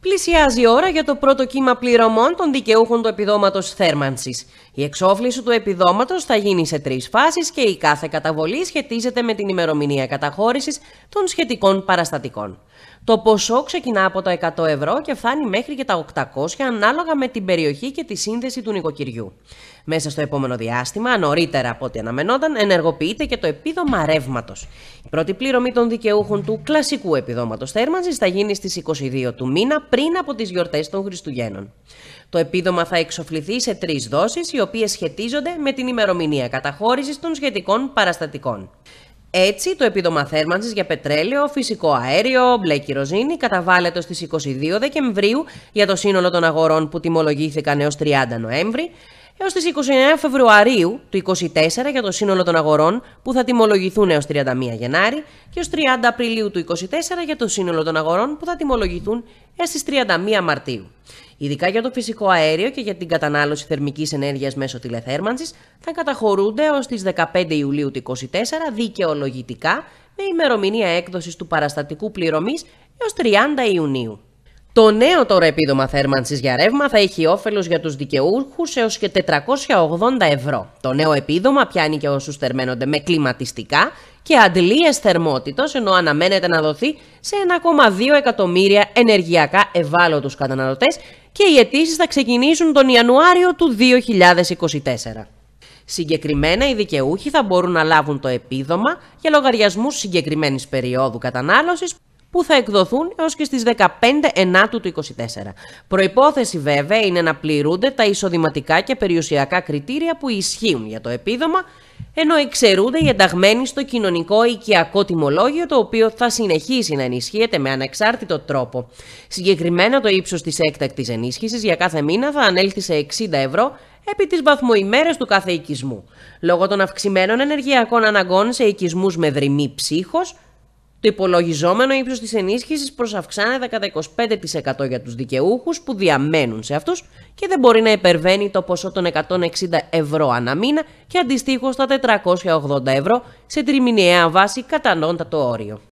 Πλησιάζει η ώρα για το πρώτο κύμα πληρωμών των δικαιούχων του επιδόματος θέρμανσης. Η εξόφληση του επιδόματος θα γίνει σε τρεις φάσεις και η κάθε καταβολή σχετίζεται με την ημερομηνία καταχώρησης των σχετικών παραστατικών. Το ποσό ξεκινά από τα 100 ευρώ και φτάνει μέχρι και τα 800 ανάλογα με την περιοχή και τη σύνδεση του νοικοκυριού. Μέσα στο επόμενο διάστημα, νωρίτερα από ό,τι αναμενόταν, ενεργοποιείται και το επίδομα ρεύματος. Η πρώτη πληρωμή των δικαιούχων του κλασικού επιδόματος θέρμανσης θα γίνει στις 22 του μήνα πριν από τις γιορτές των Χριστουγέννων. Το επίδομα θα εξοφληθεί σε τρεις δόσεις, οι οποίες σχετίζονται με την ημερομηνία καταχώρησης των σχετικών παραστατικών. Έτσι, το επίδομα θέρμανσης για πετρέλαιο, φυσικό αέριο, μπλε κυροζίνη καταβάλλεται στις 22 Δεκεμβρίου για το σύνολο των αγορών που τιμολογήθηκαν έως 30 Νοέμβρη, έως τις 29 Φεβρουαρίου του 2024 για το σύνολο των αγορών που θα τιμολογηθούν έως 31 Γενάρη και έως 30 Απριλίου του 2024 για το σύνολο των αγορών που θα τιμολογηθούν έως τις 31 Μαρτίου. Ειδικά για το φυσικό αέριο και για την κατανάλωση θερμικής ενέργειας μέσω τηλεθέρμανσης θα καταχωρούνται έως τις 15 Ιουλίου του 2024 δικαιολογητικά με ημερομηνία έκδοσης του παραστατικού πληρωμής έως 30 Ιουνίου. Το νέο τώρα επίδομα θέρμανσης για ρεύμα θα έχει όφελος για τους δικαιούχους έως και 480 ευρώ. Το νέο επίδομα πιάνει και όσους θερμαίνονται με κλιματιστικά και αντλίες θερμότητος, ενώ αναμένεται να δοθεί σε 1,2 εκατομμύρια ενεργειακά ευάλωτους καταναλωτές και οι αιτήσεις θα ξεκινήσουν τον Ιανουάριο του 2024. Συγκεκριμένα, οι δικαιούχοι θα μπορούν να λάβουν το επίδομα για λογαριασμούς συγκεκριμένης περίοδου κατανάλωσης που θα εκδοθούν έως και στις 15 Ενάτου του 2024. Προϋπόθεση βέβαια είναι να πληρούνται τα εισοδηματικά και περιουσιακά κριτήρια που ισχύουν για το επίδομα, ενώ εξαιρούνται οι ενταγμένοι στο κοινωνικό οικιακό τιμολόγιο, το οποίο θα συνεχίσει να ενισχύεται με ανεξάρτητο τρόπο. Συγκεκριμένα το ύψος της έκτακτης ενίσχυσης για κάθε μήνα θα ανέλθει σε 60 ευρώ, επί τις βαθμοημέρες του κάθε οικισμού. Λόγω των αυξημένων ενεργειακών αναγκών σε οικισμούς με δρυμή ψύχος, το υπολογιζόμενο ύψος της ενίσχυσης προσαυξάνεται κατά 25% για τους δικαιούχους που διαμένουν σε αυτούς και δεν μπορεί να υπερβαίνει το ποσό των 160 ευρώ ανά μήνα και αντιστοίχως τα 480 ευρώ σε τριμηνιαία βάση κατανόντα το όριο.